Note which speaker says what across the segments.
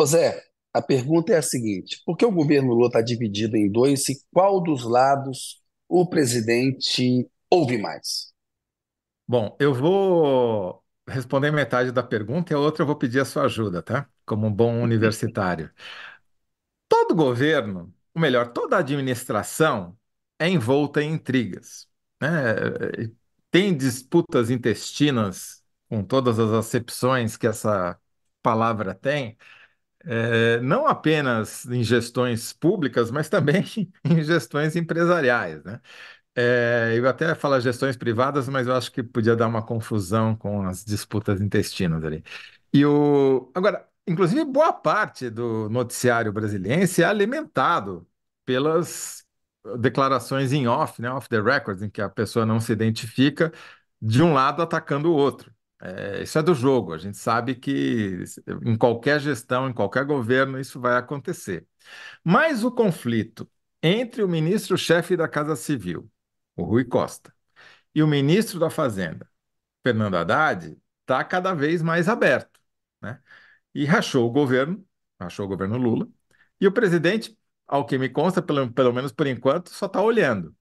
Speaker 1: Ô Zé, a pergunta é a seguinte: por que o governo Lula está dividido em dois e qual dos lados o presidente ouve mais?
Speaker 2: Bom, eu vou responder metade da pergunta e a outra eu vou pedir a sua ajuda, tá? Como um bom universitário. Todo governo, ou melhor, toda administração é envolta em intrigas. Né? Tem disputas intestinas, com todas as acepções que essa palavra tem, é, não apenas em gestões públicas, mas também em gestões empresariais, né? É, eu até falo gestões privadas, mas eu acho que podia dar uma confusão com as disputas intestinas ali. E o... Agora, inclusive, boa parte do noticiário brasiliense é alimentado pelas declarações em off, né, off the record, em que a pessoa não se identifica, de um lado atacando o outro. É, isso é do jogo, a gente sabe que em qualquer gestão, em qualquer governo, isso vai acontecer. Mas o conflito entre o ministro-chefe da Casa Civil, o Rui Costa, e o ministro da Fazenda, Fernando Haddad, está cada vez mais aberto. Né? E rachou o governo, rachou o governo Lula, e o presidente, ao que me consta, pelo, pelo menos por enquanto, só está olhando.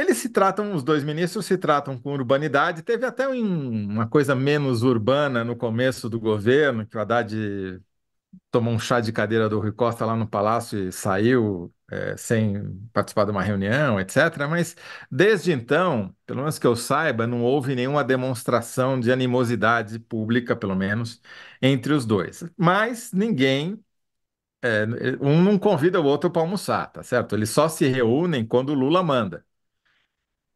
Speaker 2: Eles se tratam, os dois ministros se tratam com urbanidade. Teve até um, uma coisa menos urbana no começo do governo, que o Haddad tomou um chá de cadeira do Rui Costa lá no palácio e saiu é, sem participar de uma reunião, etc. Mas desde então, pelo menos que eu saiba, não houve nenhuma demonstração de animosidade pública, pelo menos, entre os dois. Mas ninguém é, um não convida o outro para almoçar, tá certo? Eles só se reúnem quando o Lula manda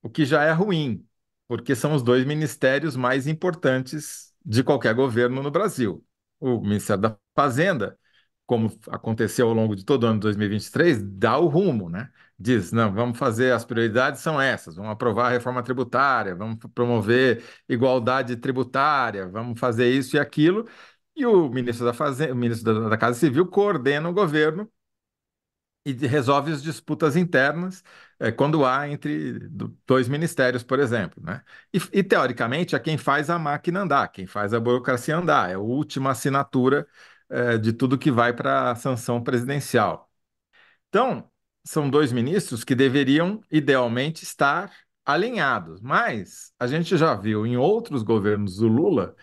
Speaker 2: o que já é ruim, porque são os dois ministérios mais importantes de qualquer governo no Brasil. O Ministério da Fazenda, como aconteceu ao longo de todo o ano de 2023, dá o rumo, né? Diz, não, vamos fazer, as prioridades são essas, vamos aprovar a reforma tributária, vamos promover igualdade tributária, vamos fazer isso e aquilo. E o ministro da, Fazenda, o ministro da Casa Civil coordena o governo e resolve as disputas internas é, quando há entre dois ministérios, por exemplo. Né? E, e, teoricamente, é quem faz a máquina andar, quem faz a burocracia andar, é a última assinatura é, de tudo que vai para a sanção presidencial. Então, são dois ministros que deveriam, idealmente, estar alinhados, mas a gente já viu em outros governos do Lula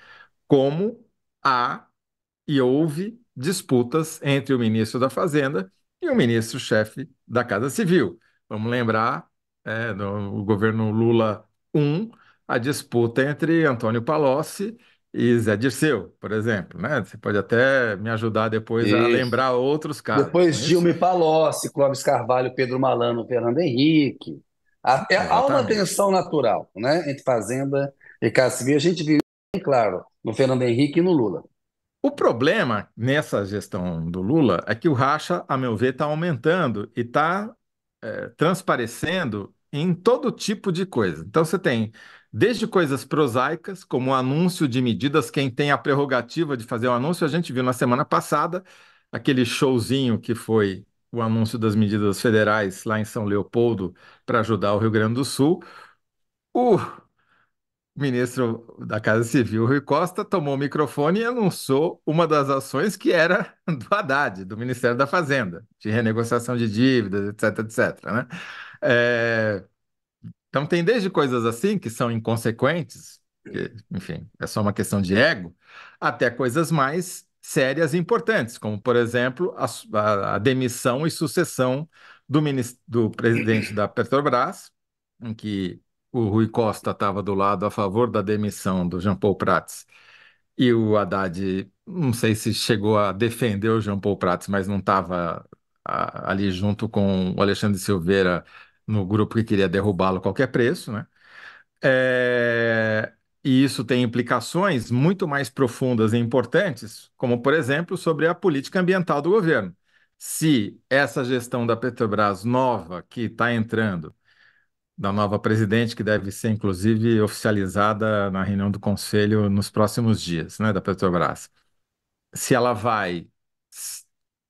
Speaker 2: como há e houve disputas entre o ministro da Fazenda e o ministro-chefe da Casa Civil. Vamos lembrar, é, do governo Lula I, a disputa entre Antônio Palocci e Zé Dirceu, por exemplo, né? Você pode até me ajudar depois Isso. a lembrar outros casos.
Speaker 1: Depois é Dilma Palocci, Clóvis Carvalho, Pedro Malano, Fernando Henrique. Até há uma tensão natural, né? Entre Fazenda e Casa Civil. A gente viu bem claro no Fernando Henrique e no Lula.
Speaker 2: O problema nessa gestão do Lula é que o racha, a meu ver, está aumentando e está é, eh, transparecendo em todo tipo de coisa. Então você tem desde coisas prosaicas, como o anúncio de medidas, quem tem a prerrogativa de fazer o anúncio, a gente viu na semana passada aquele showzinho que foi o anúncio das medidas federais lá em São Leopoldo para ajudar o Rio Grande do Sul. O ministro da Casa Civil, Rui Costa, tomou o microfone e anunciou uma das ações que era do Haddad, do Ministério da Fazenda, de renegociação de dívidas, etc, etc. Né? É... Então, tem desde coisas assim, que são inconsequentes, que, enfim, é só uma questão de ego, até coisas mais sérias e importantes, como, por exemplo, a, a demissão e sucessão do, ministro, do presidente da Petrobras, em que o Rui Costa estava do lado a favor da demissão do Jean Paul Prats e o Haddad, não sei se chegou a defender o Jean Paul Prats, mas não estava ali junto com o Alexandre Silveira no grupo que queria derrubá-lo a qualquer preço, né? É... E isso tem implicações muito mais profundas e importantes, como, por exemplo, sobre a política ambiental do governo. Se essa gestão da Petrobras nova que está entrando da nova presidente, que deve ser, inclusive, oficializada na reunião do Conselho nos próximos dias, né, da Petrobras. Se ela vai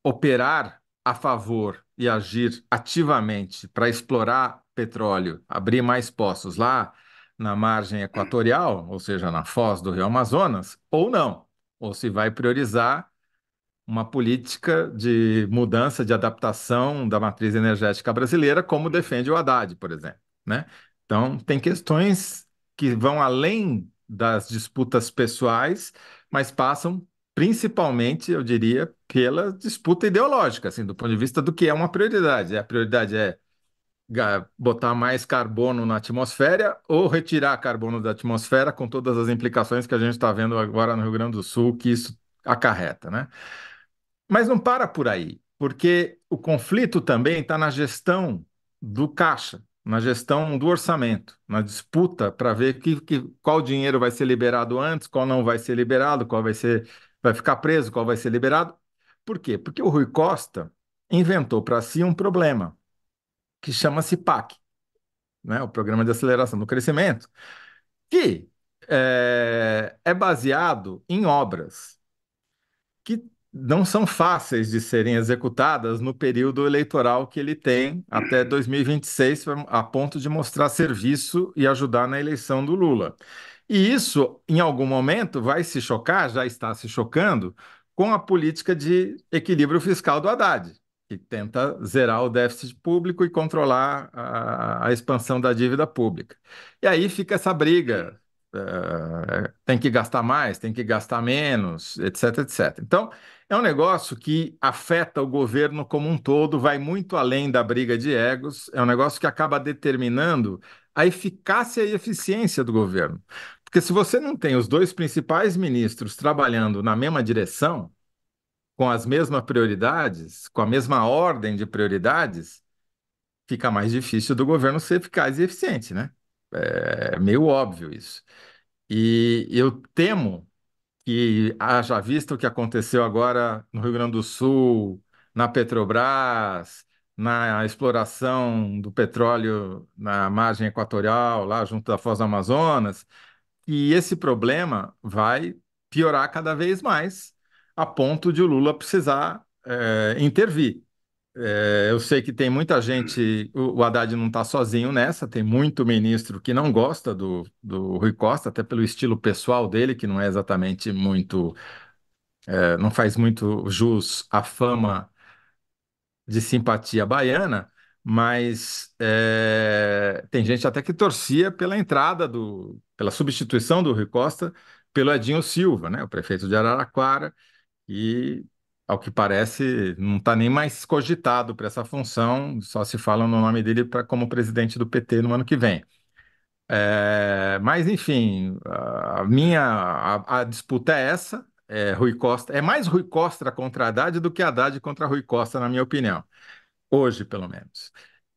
Speaker 2: operar a favor e agir ativamente para explorar petróleo, abrir mais poços lá na margem equatorial, ou seja, na foz do Rio Amazonas, ou não, ou se vai priorizar uma política de mudança, de adaptação da matriz energética brasileira, como defende o Haddad, por exemplo né? Então, tem questões que vão além das disputas pessoais, mas passam principalmente, eu diria, pela disputa ideológica, assim, do ponto de vista do que é uma prioridade. A prioridade é botar mais carbono na atmosfera ou retirar carbono da atmosfera, com todas as implicações que a gente está vendo agora no Rio Grande do Sul, que isso acarreta, né? Mas não para por aí, porque o conflito também está na gestão do caixa na gestão do orçamento, na disputa para ver que, que, qual dinheiro vai ser liberado antes, qual não vai ser liberado, qual vai ser vai ficar preso, qual vai ser liberado. Por quê? Porque o Rui Costa inventou para si um problema que chama-se PAC, né? o Programa de Aceleração do Crescimento, que é, é baseado em obras não são fáceis de serem executadas no período eleitoral que ele tem até 2026, a ponto de mostrar serviço e ajudar na eleição do Lula. E isso, em algum momento, vai se chocar, já está se chocando, com a política de equilíbrio fiscal do Haddad, que tenta zerar o déficit público e controlar a, a expansão da dívida pública. E aí fica essa briga eh, tem que gastar mais, tem que gastar menos, etc, etc. Então, é um negócio que afeta o governo como um todo, vai muito além da briga de egos, é um negócio que acaba determinando a eficácia e eficiência do governo. Porque se você não tem os dois principais ministros trabalhando na mesma direção, com as mesmas prioridades, com a mesma ordem de prioridades, fica mais difícil do governo ser eficaz e eficiente, né? É, é meio óbvio isso. E eu temo que haja visto o que aconteceu agora no Rio Grande do Sul, na Petrobras, na exploração do petróleo na margem equatorial, lá junto da Foz do Amazonas, e esse problema vai piorar cada vez mais, a ponto de o Lula precisar é, intervir. É, eu sei que tem muita gente, o, o Haddad não está sozinho nessa, tem muito ministro que não gosta do, do Rui Costa, até pelo estilo pessoal dele, que não é exatamente muito, é, não faz muito jus à fama de simpatia baiana, mas é, tem gente até que torcia pela entrada do, pela substituição do Rui Costa pelo Edinho Silva, né, o prefeito de Araraquara, e ao que parece, não está nem mais cogitado para essa função, só se fala no nome dele pra, como presidente do PT no ano que vem. É, mas, enfim, a minha a, a disputa é essa. É, Rui Costa é mais Rui Costa contra Haddad do que Haddad contra Rui Costa, na minha opinião, hoje pelo menos.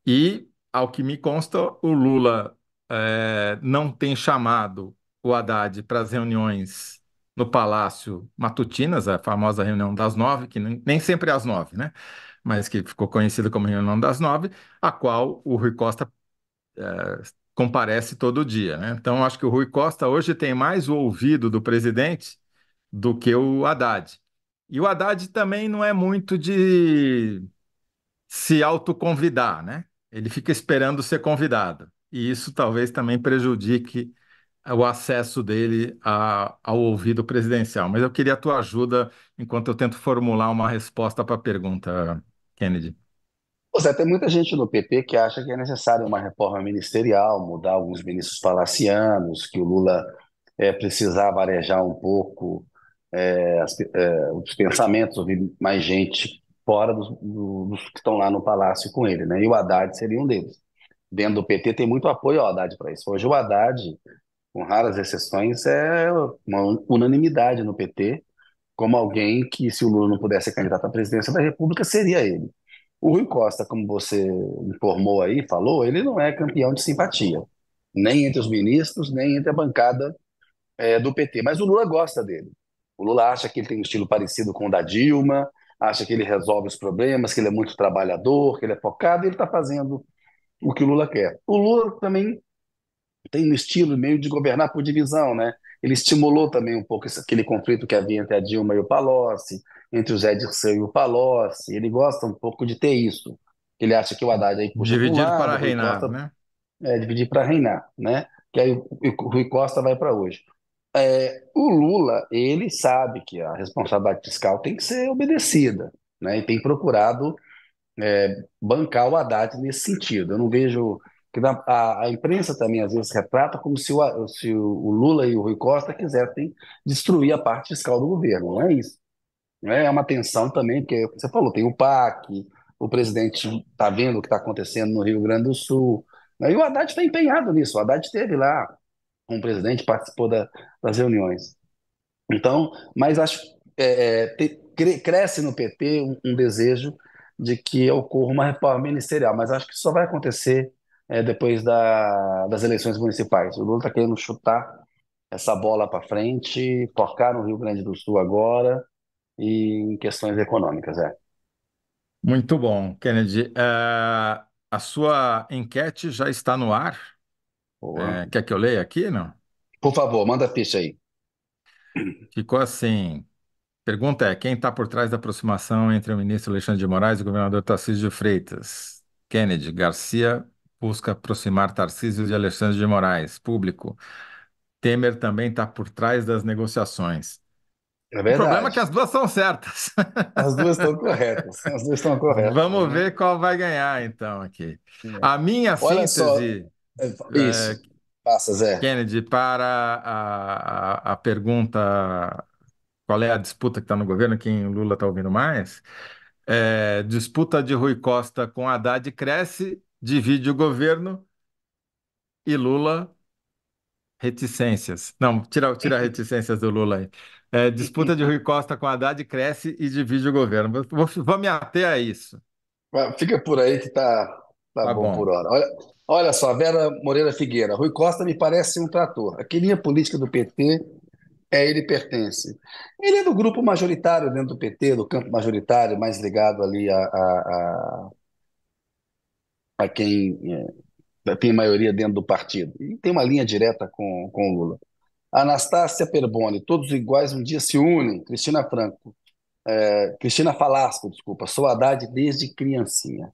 Speaker 2: E, ao que me consta, o Lula é, não tem chamado o Haddad para as reuniões no Palácio Matutinas, a famosa reunião das nove, que nem sempre é às nove, né? Mas que ficou conhecida como reunião das nove, a qual o Rui Costa é, comparece todo dia, né? Então, acho que o Rui Costa hoje tem mais o ouvido do presidente do que o Haddad. E o Haddad também não é muito de se autoconvidar, né? Ele fica esperando ser convidado. E isso talvez também prejudique é o acesso dele a, ao ouvido presidencial. Mas eu queria a tua ajuda enquanto eu tento formular uma resposta para a pergunta, Kennedy. Você
Speaker 1: tem muita gente no PT que acha que é necessário uma reforma ministerial, mudar alguns ministros palacianos, que o Lula é, precisar varejar um pouco é, as, é, os pensamentos, ouvir mais gente fora dos, dos que estão lá no palácio com ele, né? E o Haddad seria um deles. Dentro do PT tem muito apoio ao Haddad para isso. Hoje o Haddad com raras exceções, é uma unanimidade no PT, como alguém que, se o Lula não pudesse ser candidato à presidência da República, seria ele. O Rui Costa, como você informou aí, falou, ele não é campeão de simpatia, nem entre os ministros, nem entre a bancada é, do PT. Mas o Lula gosta dele. O Lula acha que ele tem um estilo parecido com o da Dilma, acha que ele resolve os problemas, que ele é muito trabalhador, que ele é focado, e ele está fazendo o que o Lula quer. O Lula também tem um estilo meio de governar por divisão, né? Ele estimulou também um pouco esse, aquele conflito que havia entre a Dilma e o Palocci, entre o Zé Dirceu e o Palocci. Ele gosta um pouco de ter isso. Ele acha que o Haddad aí puxa Dividido para reinar, Costa, né? É, dividir para reinar, né? Que aí o, o Rui Costa vai para hoje. É, o Lula, ele sabe que a responsabilidade fiscal tem que ser obedecida, né? E tem procurado é, bancar o Haddad nesse sentido. Eu não vejo que a, a, imprensa também às vezes retrata como se o, se o, Lula e o Rui Costa quisessem destruir a parte fiscal do governo. Não é isso. É, é uma tensão também, porque você falou, tem o PAC, o presidente está vendo o que está acontecendo no Rio Grande do Sul. Né? E o Haddad está empenhado nisso. O Haddad esteve lá com um o presidente, participou da, das reuniões. Então, mas acho é, é cresce no PT um, um desejo de que ocorra uma reforma ministerial, mas acho que isso só vai acontecer é, depois da, das eleições municipais. O Lula está querendo chutar essa bola para frente, tocar no Rio Grande do Sul agora e em questões econômicas. É.
Speaker 2: Muito bom, Kennedy. Uh, a sua enquete já está no ar. É, quer que eu leia aqui, não? Por favor, manda a ficha aí. Ficou assim. Pergunta é: quem está por trás da aproximação entre o ministro Alexandre de Moraes e o governador Tarcísio de Freitas? Kennedy, Garcia, busca aproximar Tarcísio de Alexandre de Moraes. Público. Temer também está por trás das negociações. É o problema é que as duas são certas. As duas estão corretas. As duas estão corretas. Vamos né? ver qual vai ganhar, então, aqui. É. A minha Olha síntese. Só... É, isso. É, Passa, Zé. Kennedy, para a, a, a pergunta: qual é a disputa que está no governo, quem Lula está ouvindo mais? É, disputa de Rui Costa com Haddad cresce divide o governo e Lula reticências. Não, tira, tira reticências do Lula aí. É, disputa de Rui Costa com Haddad cresce e divide o governo. Vou, vou me ater a isso. Fica por aí que
Speaker 1: tá, tá, tá bom, bom, por hora. Olha, olha só, Vera Moreira Figueira. Rui Costa me parece um trator. É a linha política do PT é ele pertence. Ele é do grupo majoritário dentro do PT, do campo majoritário, mais ligado ali a, a, a a quem é, tem maioria dentro do partido. E tem uma linha direta com, com Lula. Anastácia Perboni, todos iguais um dia se unem. Cristina Franco, é, Cristina Falasco, desculpa, sou Haddad desde criancinha.